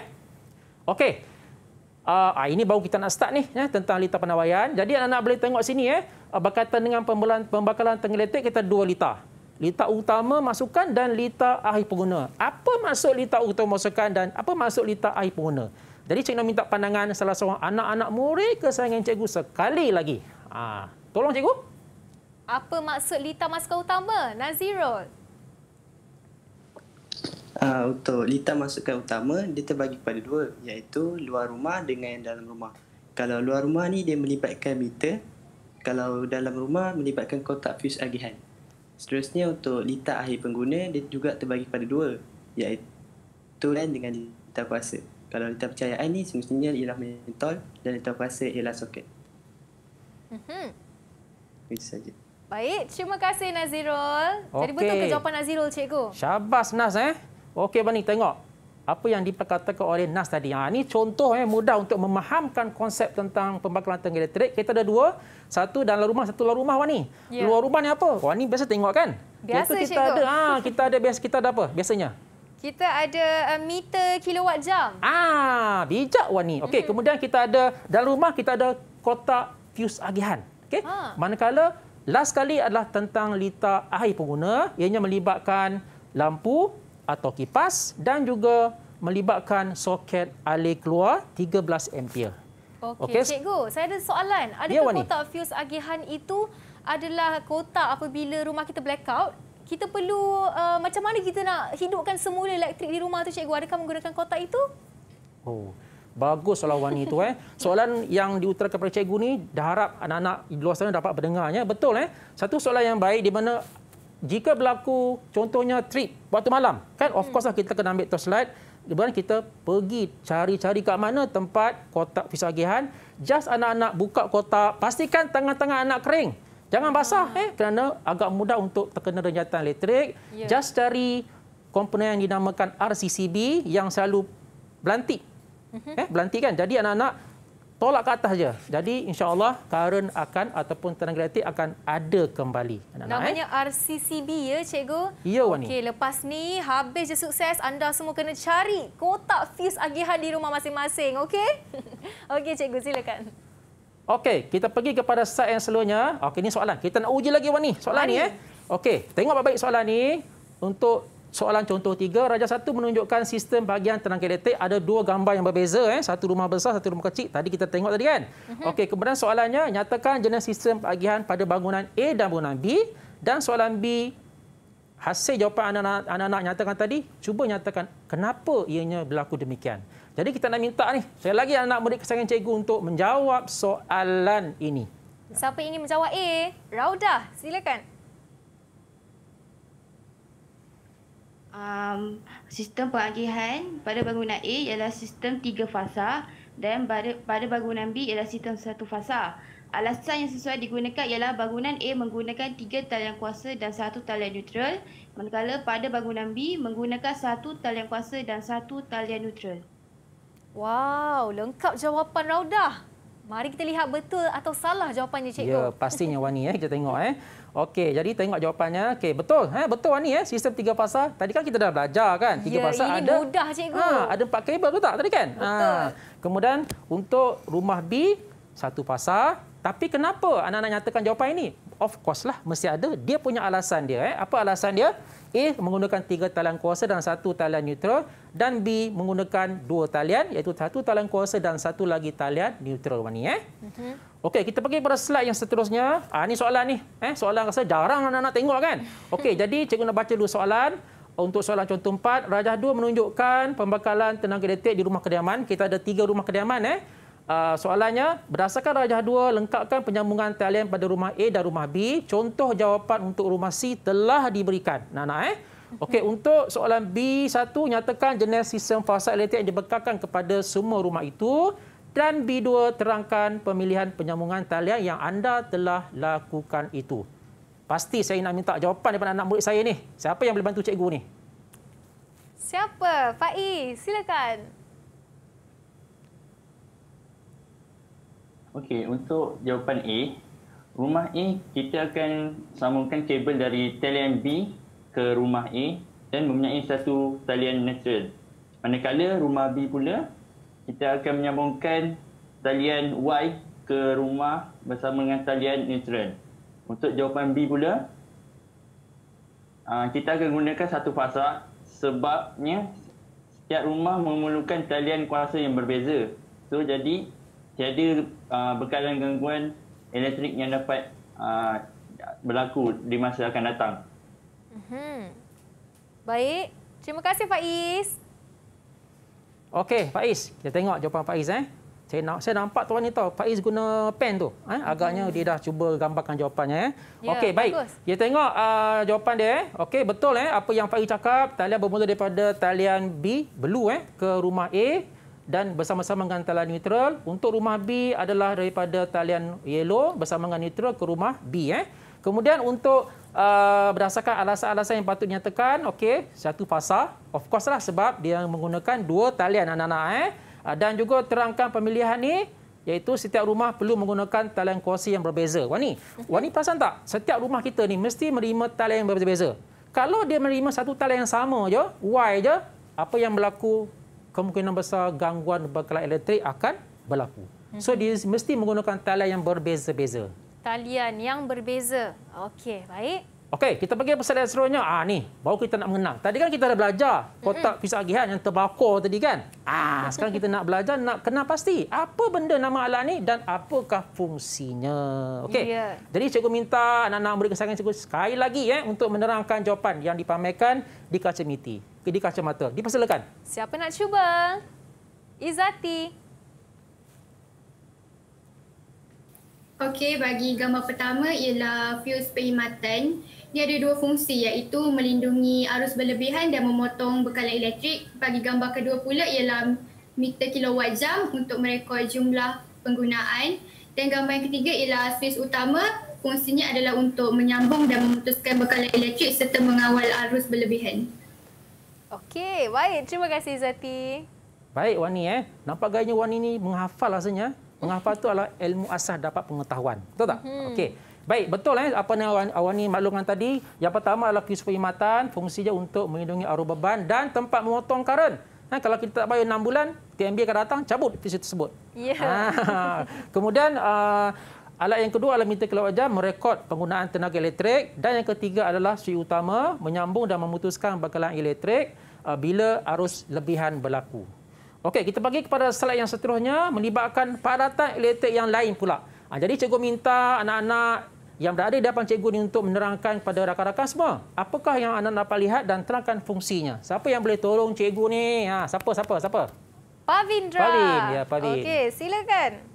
Okey. Uh, ini baru kita nak start ni eh, tentang litar penawaian. Jadi anak-anak boleh tengok sini eh berkaitan dengan pembakalan tenggeletik kita dua litar lita utama masukan dan lita akhir pengguna. Apa maksud lita utama masukan dan apa maksud lita akhir pengguna? Jadi cikgu nak minta pandangan salah seorang anak-anak murid ke kesayangan cikgu sekali lagi. Ha, tolong cikgu. Apa maksud lita masukan utama, Nazirul? Uh, untuk lita masukan utama, dia terbagi kepada dua iaitu luar rumah dengan yang dalam rumah. Kalau luar rumah ni dia melibatkan meter, kalau dalam rumah melibatkan kotak fuse agihan. Seterusnya untuk litar akhir pengguna, dia juga terbagi kepada dua iaitu lain dengan litar kuasa. Kalau litar percayaan ni semestinya ialah mentol dan litar kuasa ialah soket. Mm-hmm. Itu saja. Baik, terima kasih Nazirul. Okay. Jadi betul ke jawapan Nazirul, cikgu? Syabas Nas eh. Okey, Bani, tengok apa yang diperkatakan oleh Nas tadi. Ha, ini contoh yang eh, mudah untuk memahamkan konsep tentang pembakaran tenaga elektrik. Kita ada dua. Satu dalam rumah, satu luar rumah, Wani. Ya. Luar rumah ni apa? Wani biasa tengok kan? Biasa, Iaitu kita Cikgu. Ada, ha, kita ada biasa kita ada apa biasanya? Kita ada eh, meter kilowatt jam. Ah, bijak Wani. Okey, mm-hmm. kemudian kita ada dalam rumah, kita ada kotak fuse agihan. Okay. ha. manakala last kali adalah tentang litar air pengguna. Ianya melibatkan lampu, atau kipas dan juga melibatkan soket alih keluar 13 ampere. Okey, okay. cikgu, saya ada soalan. Adakah ya, kotak fuse agihan itu adalah kotak apabila rumah kita blackout? Kita perlu uh, macam mana kita nak hidupkan semula elektrik di rumah tu cikgu? Adakah menggunakan kotak itu? Oh. Baguslah Wani itu. Eh. <laughs> Soalan yang diutarakan kepada cikgu ini, dah harap anak-anak di luar sana dapat berdengar. Ya. Betul. Eh. Satu soalan yang baik di mana jika berlaku contohnya trip waktu malam, kan of hmm. course lah kita kena ambil tos light. Kemudian kita pergi cari-cari kat mana tempat kotak pisagihan. Just anak-anak buka kotak, pastikan tangan-tangan anak kering. Jangan basah ha. eh, kerana agak mudah untuk terkena renjatan elektrik. Ya. Just cari komponen yang dinamakan RCCB yang selalu berlantik. Uh mhm. -huh. eh, berlantik kan? Jadi anak-anak tolak ke atas je. Jadi insyaallah allah akan ataupun tenaga elektrik akan ada kembali. Namanya eh? RCCB ya cikgu. Ya, Okey, lepas ni habis je sukses anda semua kena cari kotak fuse agihan di rumah masing-masing. Okey? <laughs> okay cikgu silakan. Okey, kita pergi kepada side yang selalunya. Okey, ni soalan. Kita nak uji lagi wani soalan Mari. ni eh. Okey, tengok baik-baik soalan ni untuk Soalan contoh tiga, Raja Satu menunjukkan sistem bahagian tenaga elektrik ada dua gambar yang berbeza. Eh? Satu rumah besar, satu rumah kecil. Tadi kita tengok tadi kan? Uh-huh. Okey, kemudian soalannya, nyatakan jenis sistem bahagian pada bangunan A dan bangunan B. Dan soalan B, hasil jawapan anak-anak, nyatakan tadi, cuba nyatakan kenapa ianya berlaku demikian. Jadi kita nak minta ni, saya lagi anak murid kesayangan cikgu untuk menjawab soalan ini. Siapa ingin menjawab A? Raudah, silakan. um, sistem pengagihan pada bangunan A ialah sistem tiga fasa dan pada, pada bangunan B ialah sistem satu fasa. Alasan yang sesuai digunakan ialah bangunan A menggunakan tiga talian kuasa dan satu talian neutral manakala pada bangunan B menggunakan satu talian kuasa dan satu talian neutral. Wow, lengkap jawapan Raudah. Mari kita lihat betul atau salah jawapannya cikgu. Ya, pastinya Wani eh kita tengok eh. Okey, jadi tengok jawapannya. Okey, betul eh betul Wani eh sistem tiga fasa. Tadi kan kita dah belajar kan tiga ya, fasa ini ada. Ini mudah cikgu. Ha, ada empat kabel tu tak tadi kan? Ha. Betul. Ha. Kemudian untuk rumah B satu fasa, tapi kenapa anak-anak nyatakan jawapan ini? of course lah mesti ada dia punya alasan dia eh apa alasan dia A menggunakan tiga talian kuasa dan satu talian neutral dan B menggunakan dua talian iaitu satu talian kuasa dan satu lagi talian neutral mana eh mhm. okey kita pergi pada slide yang seterusnya ah ni soalan ni eh soalan rasa jarang anak-anak tengok kan <laughs> okey jadi cikgu nak baca dulu soalan untuk soalan contoh 4 rajah 2 menunjukkan pembekalan tenaga elektrik di rumah kediaman kita ada tiga rumah kediaman eh Ah, soalannya, berdasarkan rajah 2, lengkapkan penyambungan talian pada rumah A dan rumah B. Contoh jawapan untuk rumah C telah diberikan. Nah, eh? Okey, untuk soalan B1, nyatakan jenis sistem fasa elektrik yang dibekalkan kepada semua rumah itu. Dan B2, terangkan pemilihan penyambungan talian yang anda telah lakukan itu. Pasti saya nak minta jawapan daripada anak murid saya ni. Siapa yang boleh bantu cikgu ni? Siapa? Pak I? Silakan. Okey, untuk jawapan A, rumah A kita akan sambungkan kabel dari talian B ke rumah A dan mempunyai satu talian natural. Manakala rumah B pula, kita akan menyambungkan talian Y ke rumah bersama dengan talian natural. Untuk jawapan B pula, ah, kita akan gunakan satu fasa sebabnya setiap rumah memerlukan talian kuasa yang berbeza. So, jadi tiada uh, bekalan gangguan elektrik yang dapat uh, berlaku di masa akan datang. Mm-hmm. Baik, terima kasih Faiz. Okey, Faiz, kita tengok jawapan Faiz eh. Saya nak saya nampak tuan ni tahu Faiz guna pen tu eh mhm. agaknya hmm. dia dah cuba gambarkan jawapannya eh. Yeah, Okey, baik. Bagus. Kita tengok uh, jawapan dia eh. Okey, betul eh apa yang Faiz cakap, talian bermula daripada talian B, blue eh ke rumah A dan bersama-sama dengan talian neutral untuk rumah B adalah daripada talian yellow bersama dengan neutral ke rumah B eh. Kemudian untuk uh, berdasarkan alasan-alasan yang patut dinyatakan, okey, satu fasa, of course lah sebab dia menggunakan dua talian anak-anak eh. Uh, dan juga terangkan pemilihan ni iaitu setiap rumah perlu menggunakan talian kuasa yang berbeza. Wani, mhm. Wani perasan tak? Setiap rumah kita ni mesti menerima talian yang berbeza-beza. Kalau dia menerima satu talian yang sama je, Y je, apa yang berlaku kemungkinan besar gangguan bekalan elektrik akan berlaku. So mhm. dia mesti menggunakan talian yang berbeza-beza. Talian yang berbeza. Okey, baik. Okey, kita pergi pasal seronoknya. Ah ni, baru kita nak mengenal. Tadi kan kita dah belajar kotak pisau mhm. agihan yang terbakar tadi kan? Ah, sekarang kita nak belajar nak kenal pasti apa benda nama alat ni dan apakah fungsinya. Okey. Yeah. Jadi cikgu minta anak-anak murid kesayangan cikgu sekali lagi eh untuk menerangkan jawapan yang dipamerkan di kaca meeting di kacamata. Dipersilakan. Siapa nak cuba? Izati. Okey, bagi gambar pertama ialah fius perkhidmatan. Dia ada dua fungsi iaitu melindungi arus berlebihan dan memotong bekalan elektrik. Bagi gambar kedua pula ialah meter kilowatt jam untuk merekod jumlah penggunaan. Dan gambar yang ketiga ialah fius utama. Fungsinya adalah untuk menyambung dan memutuskan bekalan elektrik serta mengawal arus berlebihan. Okey, baik. Terima kasih Zati. Baik Wani eh. Nampak gayanya Wani ni menghafal rasanya. Menghafal tu adalah ilmu asah dapat pengetahuan. Betul tak? Mm-hmm. Okey. Baik, betul eh apa yang Wani, Wani maklumkan tadi. Yang pertama adalah kisah perkhidmatan. Fungsinya untuk melindungi arus beban dan tempat memotong karen. Nah, ha, kalau kita tak bayar 6 bulan, TMB akan datang, cabut fisik tersebut. Yeah. Ya. Ha, <laughs> kemudian, uh, Alat yang kedua adalah meter kilowattjam merekod penggunaan tenaga elektrik dan yang ketiga adalah sui utama menyambung dan memutuskan bekalan elektrik uh, bila arus lebihan berlaku. Okey, kita bagi kepada slide yang seterusnya melibatkan padatan elektrik yang lain pula. Ah, jadi cikgu minta anak-anak yang berada di depan cikgu ini untuk menerangkan kepada rakan-rakan semua. Apakah yang anda dapat lihat dan terangkan fungsinya? Siapa yang boleh tolong cikgu ni? Ha, siapa, siapa, siapa? Pavindra. Pavin, ya Pavin. Okey, silakan.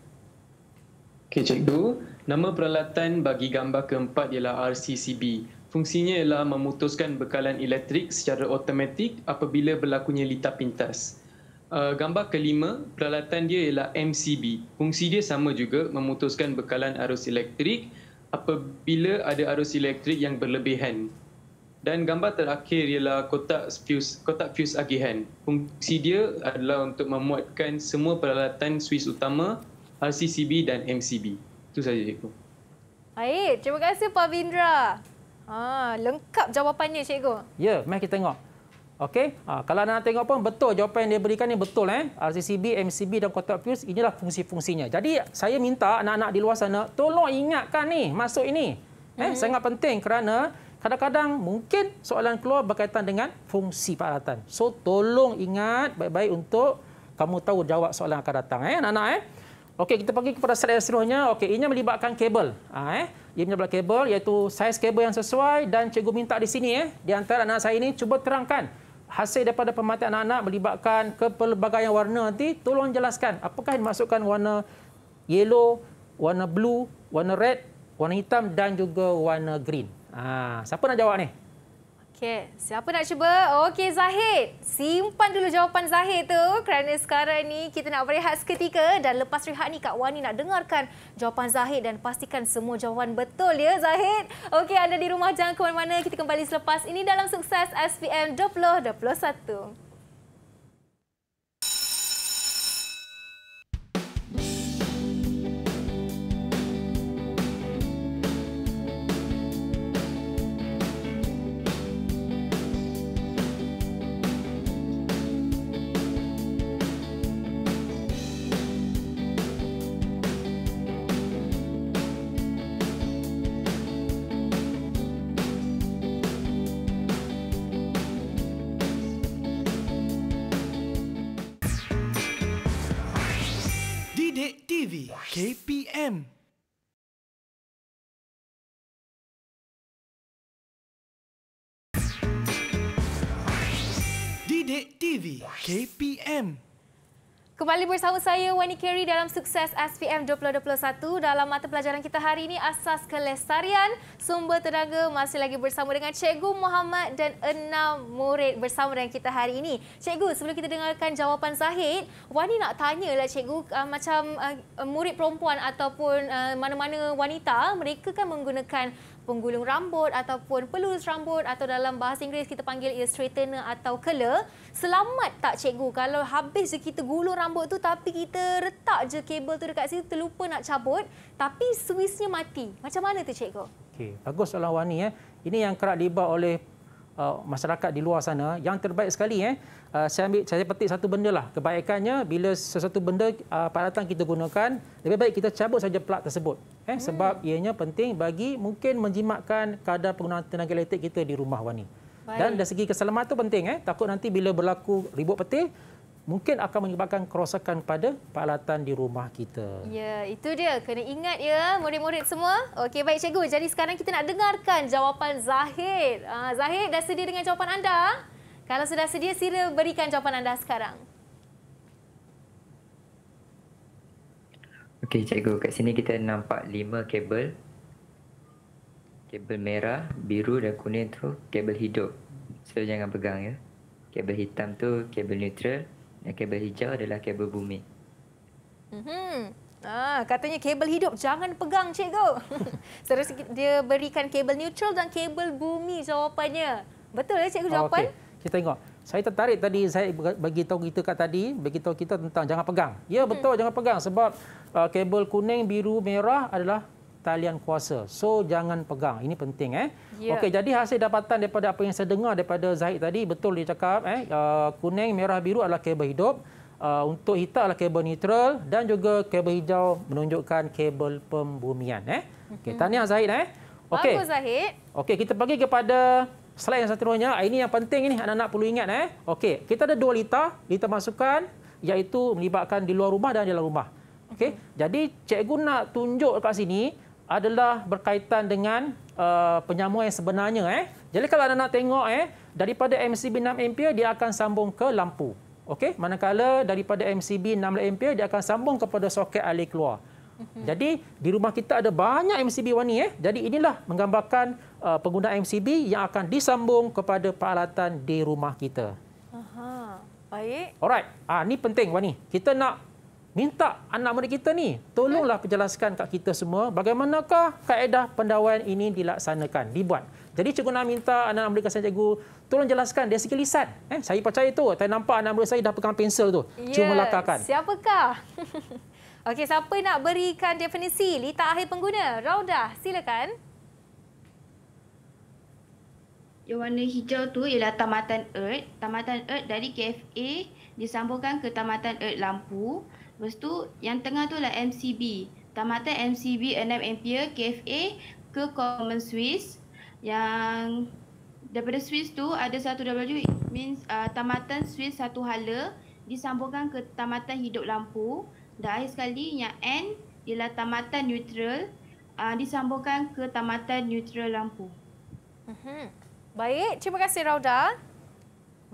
Okey, cikgu. Nama peralatan bagi gambar keempat ialah RCCB. Fungsinya ialah memutuskan bekalan elektrik secara automatik apabila berlakunya litar pintas. Uh, gambar kelima, peralatan dia ialah MCB. Fungsi dia sama juga memutuskan bekalan arus elektrik apabila ada arus elektrik yang berlebihan. Dan gambar terakhir ialah kotak fuse, kotak fuse agihan. Fungsi dia adalah untuk memuatkan semua peralatan swiss utama RCCB dan MCB. Itu saja cikgu. Baik, terima kasih Pak Bindra. Ha, lengkap jawapannya cikgu. Ya, mari kita tengok. Okey, ha, kalau anda tengok pun betul jawapan yang dia berikan ni betul eh. RCCB, MCB dan kotak fuse inilah fungsi-fungsinya. Jadi saya minta anak-anak di luar sana tolong ingatkan ni masuk ini. Eh, hmm. sangat penting kerana kadang-kadang mungkin soalan keluar berkaitan dengan fungsi peralatan. So tolong ingat baik-baik untuk kamu tahu jawab soalan akan datang eh anak-anak eh. Okey, kita pergi kepada slide yang seterusnya. Okey, ini melibatkan kabel. Ha, eh. Ia menyebabkan kabel iaitu saiz kabel yang sesuai dan cikgu minta di sini. Eh. Di antara anak saya ini, cuba terangkan hasil daripada pemerhatian anak-anak melibatkan kepelbagaian warna nanti. Tolong jelaskan apakah dimasukkan warna yellow, warna blue, warna red, warna hitam dan juga warna green. Ha, siapa nak jawab ni? Okey, siapa nak cuba? Okey, Zahid. Simpan dulu jawapan Zahid tu kerana sekarang ni kita nak berehat seketika dan lepas rehat ni Kak Wani nak dengarkan jawapan Zahid dan pastikan semua jawapan betul ya, Zahid. Okey, anda di rumah jangan ke mana-mana. Kita kembali selepas ini dalam sukses SPM 2021. KPM. Kembali bersama saya Wani Kerry dalam sukses SPM 2021 dalam mata pelajaran kita hari ini asas kelestarian sumber tenaga masih lagi bersama dengan Cikgu Muhammad dan enam murid bersama dengan kita hari ini. Cikgu, sebelum kita dengarkan jawapan Zahid, Wani nak tanyalah Cikgu uh, macam uh, murid perempuan ataupun uh, mana-mana wanita mereka kan menggunakan penggulung rambut ataupun pelurus rambut atau dalam bahasa Inggeris kita panggil ia straightener atau curler. Selamat tak cikgu kalau habis je kita gulung rambut tu tapi kita retak je kabel tu dekat situ terlupa nak cabut tapi swissnya mati. Macam mana tu cikgu? Okey, bagus soalan awak ni eh. Ini yang kerap dibawa oleh uh, masyarakat di luar sana. Yang terbaik sekali eh. Uh, saya ambil saya petik satu benda lah. Kebaikannya bila sesuatu benda uh, peralatan kita gunakan, lebih baik kita cabut saja plat tersebut. Eh, hmm. sebab ianya penting bagi mungkin menjimatkan kadar penggunaan tenaga elektrik kita di rumah Wani. Dan dari segi keselamatan itu penting. Eh? Takut nanti bila berlaku ribut peti mungkin akan menyebabkan kerosakan pada peralatan di rumah kita. Ya, itu dia. Kena ingat ya, murid-murid semua. Okey, baik cikgu. Jadi sekarang kita nak dengarkan jawapan Zahid. Uh, Zahid, dah sedia dengan jawapan anda? Kalau sudah sedia, sila berikan jawapan anda sekarang. Okey, cikgu. Kat sini kita nampak lima kabel kabel merah, biru dan kuning tu kabel hidup. So jangan pegang ya. Kabel hitam tu kabel neutral dan kabel hijau adalah kabel bumi. Hmm. Ah, katanya kabel hidup jangan pegang cikgu. Terus <laughs> dia berikan kabel neutral dan kabel bumi jawapannya. Betul ya cikgu jawapan? Oh, okay. Kita tengok. Saya tertarik tadi saya bagi tahu kita kat tadi, bagi tahu kita tentang jangan pegang. Ya betul hmm. jangan pegang sebab uh, kabel kuning, biru, merah adalah talian kuasa. So jangan pegang. Ini penting eh. Yeah. Okey, jadi hasil dapatan daripada apa yang saya dengar daripada Zahid tadi betul dia cakap eh uh, kuning, merah, biru adalah kabel hidup. Uh, untuk hitam adalah kabel neutral dan juga kabel hijau menunjukkan kabel pembumian eh. Okey, mhm. tahniah Zahid eh. Okey. Bagus Zahid. Okey, kita pergi kepada slide yang seterusnya. Ah, ini yang penting ini anak-anak perlu ingat eh. Okey, kita ada dua lita, lita masukan iaitu melibatkan di luar rumah dan di dalam rumah. Okey. Mhm. Jadi cikgu nak tunjuk dekat sini adalah berkaitan dengan uh, penyambung yang sebenarnya eh. Jadi kalau anda nak tengok eh daripada MCB 6 ampere dia akan sambung ke lampu. Okey, manakala daripada MCB 6 ampere dia akan sambung kepada soket air keluar. Mhm. Jadi di rumah kita ada banyak MCB warni eh. Jadi inilah menggambarkan uh, pengguna MCB yang akan disambung kepada peralatan di rumah kita. Aha, baik. Alright. Ah ni penting warni. Kita nak minta anak murid kita ni tolonglah penjelaskan kat kita semua bagaimanakah kaedah pendawaian ini dilaksanakan dibuat jadi cikgu nak minta anak murid saya cikgu tolong jelaskan dari segi lisan eh saya percaya tu saya nampak anak murid saya dah pegang pensel tu yeah. cuma melakarkan siapakah <laughs> okey siapa nak berikan definisi litak akhir pengguna raudah silakan yang warna hijau tu ialah tamatan earth tamatan earth dari KFA disambungkan ke tamatan earth lampu Lepas tu yang tengah tu lah MCB. Tamatan MCB NM Ampere KFA ke Common Swiss. Yang daripada Swiss tu ada satu W means uh, tamatan Swiss satu hala disambungkan ke tamatan hidup lampu. Dan akhir sekali yang N ialah tamatan neutral uh, disambungkan ke tamatan neutral lampu. Mhm. Baik, terima kasih Rauda.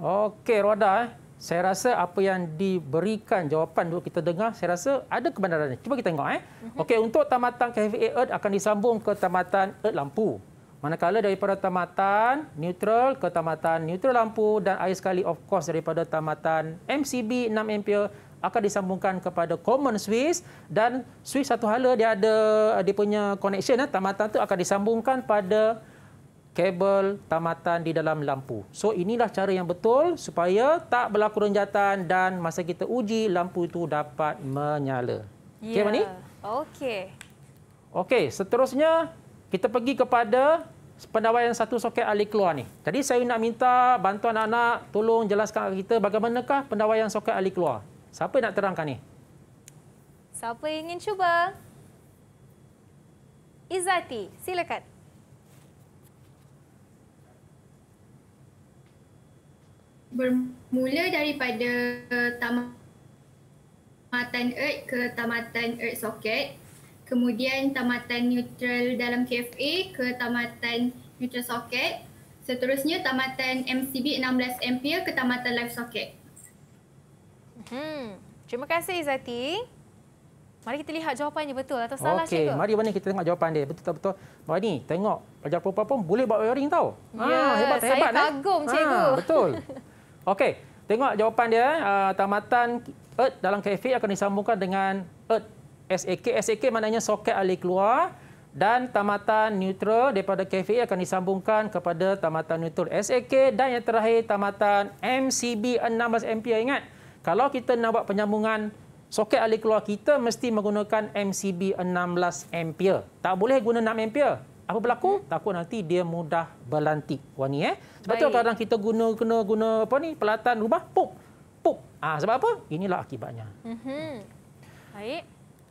Okey, Rauda. Eh saya rasa apa yang diberikan jawapan dulu kita dengar, saya rasa ada kebenarannya. Cuba kita tengok. Eh. Mhm. Okay, untuk tamatan KFA Earth akan disambung ke tamatan Earth Lampu. Manakala daripada tamatan neutral ke tamatan neutral lampu dan air sekali of course daripada tamatan MCB 6 ampere akan disambungkan kepada common switch dan switch satu hala dia ada dia punya connection eh, tamatan tu akan disambungkan pada kabel tamatan di dalam lampu. So inilah cara yang betul supaya tak berlaku renjatan dan masa kita uji lampu itu dapat menyala. Yeah. Okey ya. mani? Okey. Okey, seterusnya kita pergi kepada pendawaian satu soket ahli keluar ni. Jadi saya nak minta bantuan anak-anak tolong jelaskan kepada kita bagaimanakah pendawaian soket ahli keluar. Siapa nak terangkan ni? Siapa ingin cuba? Izati, silakan. bermula daripada tamatan earth ke tamatan earth socket kemudian tamatan neutral dalam KFA ke tamatan neutral socket seterusnya tamatan MCB 16 ampere ke tamatan live socket hmm terima kasih Izati Mari kita lihat jawapannya betul atau salah okay. Okey. Mari mana kita tengok jawapan dia. Betul tak betul? Mari tengok. Pelajar perempuan pun boleh buat wiring tau. Ya, yeah, ha, hebat, saya hebat, eh? kagum cikgu. Ha, betul. <laughs> Okey, tengok jawapan dia. Uh, tamatan earth dalam KFA akan disambungkan dengan earth SAK. SAK maknanya soket alih keluar. Dan tamatan neutral daripada KFA akan disambungkan kepada tamatan neutral SAK. Dan yang terakhir, tamatan MCB 16 ampere. Ingat, kalau kita nak buat penyambungan soket alih keluar, kita mesti menggunakan MCB 16 ampere. Tak boleh guna 6 ampere. Apa berlaku? Hmm. Takut nanti dia mudah berlantik. Wani eh. Sebab Baik. tu kadang kadang kita guna guna guna apa ni? Pelatan rumah, pop. Pop. Ah ha, sebab apa? Inilah akibatnya. Mhm. Baik.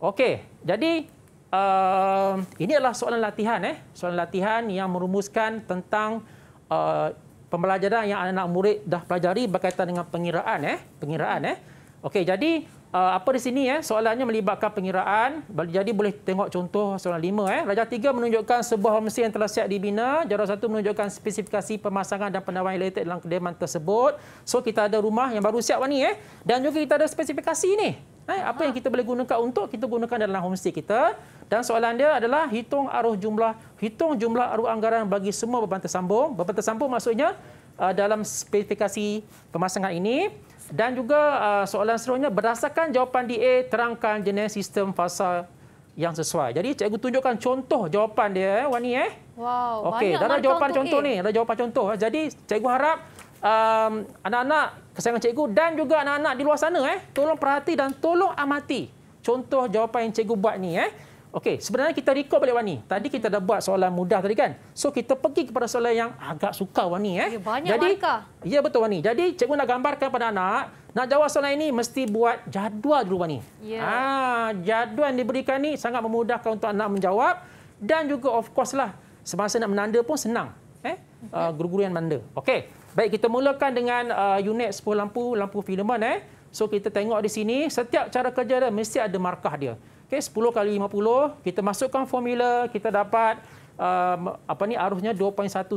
Okey. Jadi uh, ini adalah soalan latihan eh. Soalan latihan yang merumuskan tentang uh, pembelajaran yang anak-anak murid dah pelajari berkaitan dengan pengiraan eh. Pengiraan eh. Okey, jadi uh, apa di sini eh soalannya melibatkan pengiraan jadi boleh tengok contoh soalan 5 eh rajah 3 menunjukkan sebuah homestay yang telah siap dibina jarak 1 menunjukkan spesifikasi pemasangan dan penawaran elektrik dalam kediaman tersebut so kita ada rumah yang baru siap ni eh dan juga kita ada spesifikasi ni eh apa yang ah. kita boleh gunakan untuk kita gunakan dalam homestay kita dan soalan dia adalah hitung aruh jumlah hitung jumlah aruh anggaran bagi semua beban tersambung beban tersambung maksudnya uh, dalam spesifikasi pemasangan ini dan juga uh, soalan seterusnya, berdasarkan jawapan DA, terangkan jenis sistem fasa yang sesuai. Jadi cikgu tunjukkan contoh jawapan dia, eh, Wani. Eh. Wow, okay. banyak ada jawapan contoh A. Eh. ada jawapan contoh. Jadi cikgu harap um, anak-anak kesayangan cikgu dan juga anak-anak di luar sana, eh, tolong perhati dan tolong amati contoh jawapan yang cikgu buat ni. Eh. Okey, sebenarnya kita record balik Wani. Tadi kita dah buat soalan mudah tadi kan. So kita pergi kepada soalan yang agak suka Wani eh. Ya, banyak Jadi, markah. Ya betul Wani. Jadi cikgu nak gambarkan pada anak, nak jawab soalan ini mesti buat jadual dulu Wani. Ya. Ah, jadual yang diberikan ni sangat memudahkan untuk anak menjawab dan juga of course lah semasa nak menanda pun senang eh. Okay. Mhm. Uh, guru-guru yang menanda. Okey. Baik kita mulakan dengan uh, unit 10 lampu lampu filamen eh. So kita tengok di sini setiap cara kerja dia mesti ada markah dia. Okey 10 kali 50 kita masukkan formula kita dapat um, apa ni arusnya 2.174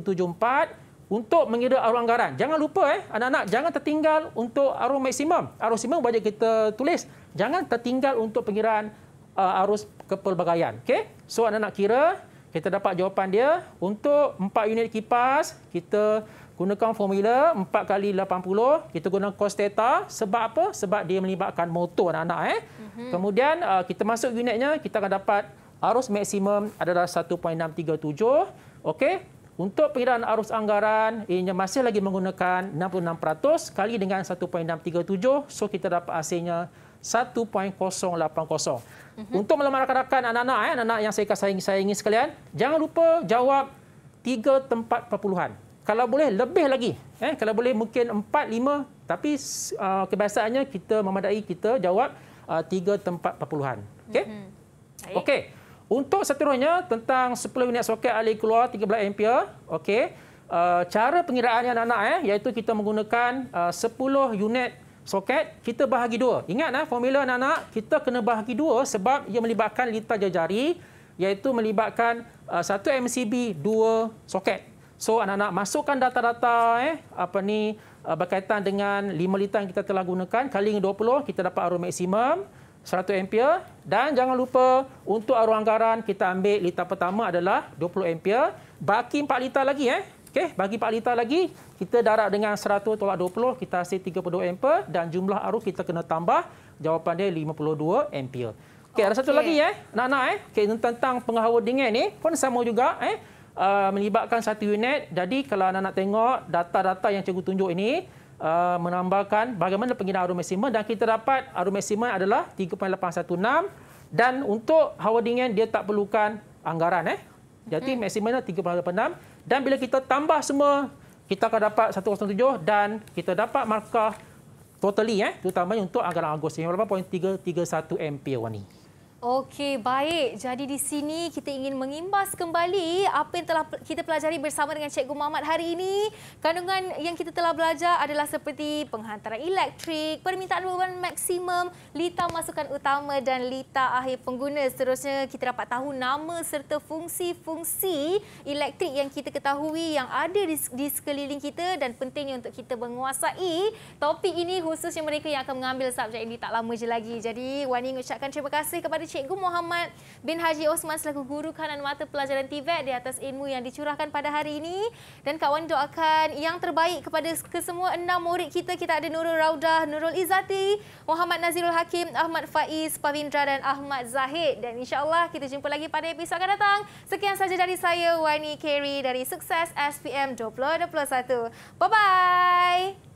untuk mengira arus anggaran. Jangan lupa eh anak-anak jangan tertinggal untuk arus maksimum. Arus maksimum wajib kita tulis. Jangan tertinggal untuk pengiraan uh, arus kepelbagaian. Okey. So anak-anak kira kita dapat jawapan dia untuk 4 unit kipas kita gunakan formula 4 kali 80 kita guna cos theta sebab apa sebab dia melibatkan motor anak-anak eh mm-hmm. kemudian uh, kita masuk unitnya kita akan dapat arus maksimum adalah 1.637 okey untuk perkiraan arus anggaran ianya masih lagi menggunakan 66% kali dengan 1.637 so kita dapat hasilnya 1.080 mhm. untuk melamarkan rakan anak-anak eh anak-anak yang saya kasih sayangi sekalian jangan lupa jawab tiga tempat perpuluhan kalau boleh lebih lagi eh kalau boleh mungkin 4 5 tapi uh, kebiasaannya kita memadai kita jawab uh, 3 tempat perpuluhan okey mm-hmm. okey untuk seterusnya tentang 10 unit soket ahli keluar 13 ampere okey uh, cara pengiraannya anak-anak eh iaitu kita menggunakan uh, 10 unit soket kita bahagi dua ingat eh formula anak-anak kita kena bahagi dua sebab ia melibatkan lintas jari iaitu melibatkan uh, satu MCB dua soket So anak-anak masukkan data-data eh apa ni uh, berkaitan dengan lima liter yang kita telah gunakan kali 20 kita dapat arus maksimum 100 ampere dan jangan lupa untuk arus anggaran kita ambil liter pertama adalah 20 ampere baki 4 liter lagi eh okey bagi 4 liter lagi kita darab dengan 100 tolak 20 kita hasil 32 ampere dan jumlah arus kita kena tambah jawapan dia 52 ampere okey okay. ada satu lagi eh anak-anak eh okay tentang penghawa dingin ni pun sama juga eh Uh, melibatkan satu unit. Jadi kalau anda nak tengok data-data yang cikgu tunjuk ini, Uh, menambahkan bagaimana penggunaan arum maksimum dan kita dapat arum maksimum adalah 3.816 dan untuk hawa dingin dia tak perlukan anggaran eh. Jadi mm. maksimumnya 3.816 dan bila kita tambah semua kita akan dapat 107 dan kita dapat markah totally eh terutamanya untuk anggaran Agus 98.331 MPa ni. Okey, baik. Jadi di sini kita ingin mengimbas kembali apa yang telah kita pelajari bersama dengan Cikgu Muhammad hari ini. Kandungan yang kita telah belajar adalah seperti penghantaran elektrik, permintaan beban maksimum, lita masukan utama dan lita akhir pengguna. Seterusnya kita dapat tahu nama serta fungsi-fungsi elektrik yang kita ketahui yang ada di, di sekeliling kita dan pentingnya untuk kita menguasai topik ini khususnya mereka yang akan mengambil subjek ini tak lama je lagi. Jadi Wani mengucapkan terima kasih kepada Cikgu Muhammad bin Haji Osman selaku guru kanan mata pelajaran TVET di atas ilmu yang dicurahkan pada hari ini. Dan Kak Wan doakan yang terbaik kepada kesemua enam murid kita. Kita ada Nurul Raudah, Nurul Izzati, Muhammad Nazirul Hakim, Ahmad Faiz, Pavindra dan Ahmad Zahid. Dan insyaAllah kita jumpa lagi pada episod akan datang. Sekian saja dari saya, Wani Keri dari Sukses SPM 2021. Bye-bye!